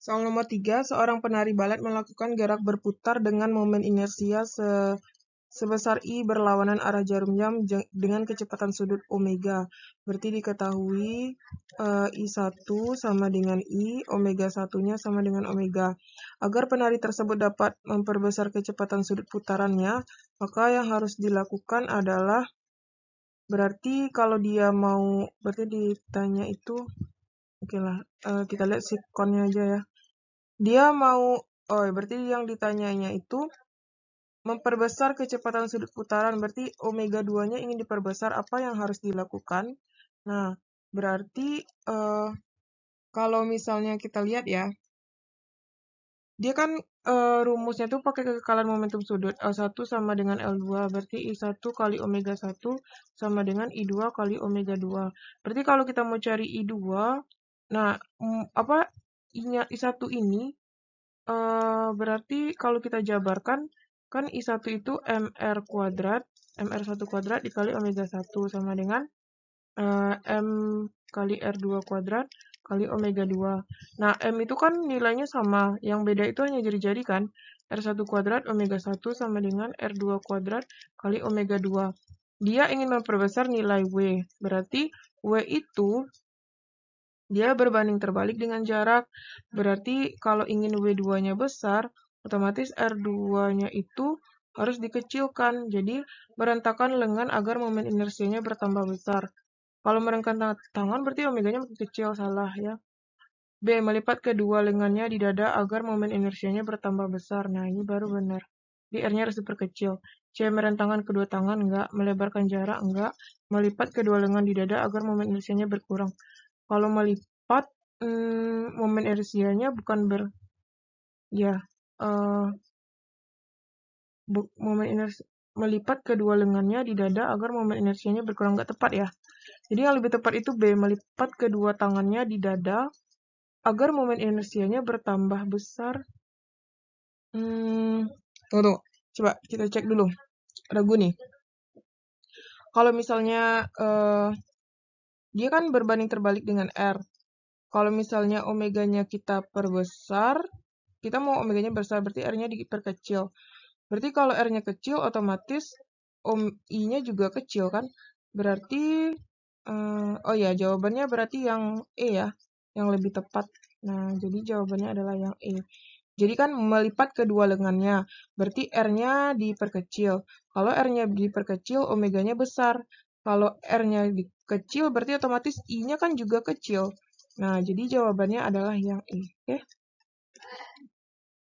Soal nomor tiga, seorang penari balet melakukan gerak berputar dengan momen inersia se sebesar I berlawanan arah jarum jam dengan kecepatan sudut omega. Berarti diketahui uh, eh, I1 sama dengan I, omega satunya sama dengan omega. Agar penari tersebut dapat memperbesar kecepatan sudut putarannya, maka yang harus dilakukan adalah berarti kalau dia mau berarti ditanya itu oke okay lah uh, kita lihat sikonnya aja ya dia mau, oh berarti yang ditanyanya itu memperbesar kecepatan sudut putaran, berarti omega 2-nya ingin diperbesar apa yang harus dilakukan. Nah, berarti uh, kalau misalnya kita lihat ya, dia kan uh, rumusnya tuh pakai kekekalan momentum sudut L1 eh, sama dengan L2 berarti I1 kali omega 1 sama dengan I2 kali omega 2 berarti kalau kita mau cari I2 nah apa I-nya, I1 ini uh, berarti kalau kita jabarkan, kan I1 itu MR kuadrat, MR1 kuadrat dikali omega 1 sama dengan uh, M kali R2 kuadrat kali omega 2. Nah, M itu kan nilainya sama, yang beda itu hanya jari-jari kan. R1 kuadrat omega 1 sama dengan R2 kuadrat kali omega 2. Dia ingin memperbesar nilai W, berarti W itu dia berbanding terbalik dengan jarak, berarti kalau ingin W2-nya besar, otomatis R2-nya itu harus dikecilkan, jadi merentangkan lengan agar momen inersianya bertambah besar. Kalau merentangkan tangan berarti omeganya makin kecil, salah ya. B. Melipat kedua lengannya di dada agar momen inersianya bertambah besar. Nah, ini baru benar. Di R-nya harus diperkecil. C. Merentangkan kedua tangan, enggak. Melebarkan jarak, enggak. Melipat kedua lengan di dada agar momen inersianya berkurang. Kalau melipat, hmm, momen inersianya bukan ber... Ya, uh, bu, momen inersi, melipat kedua lengannya di dada agar momen inersianya berkurang nggak tepat ya. Jadi yang lebih tepat itu B, melipat kedua tangannya di dada agar momen inersianya bertambah besar. Hmm, tunggu, tunggu. Coba kita cek dulu. Ragu nih. Kalau misalnya uh, dia kan berbanding terbalik dengan R. Kalau misalnya omeganya kita perbesar, kita mau omeganya besar, berarti R-nya diperkecil. Berarti kalau R-nya kecil, otomatis om I-nya juga kecil kan? Berarti, um, oh ya, jawabannya berarti yang E ya, yang lebih tepat. Nah, jadi jawabannya adalah yang E. Jadi kan melipat kedua lengannya, berarti R-nya diperkecil. Kalau R-nya diperkecil, omeganya besar. Kalau R-nya kecil, berarti otomatis I-nya kan juga kecil. Nah, jadi jawabannya adalah yang E. Oke. Okay?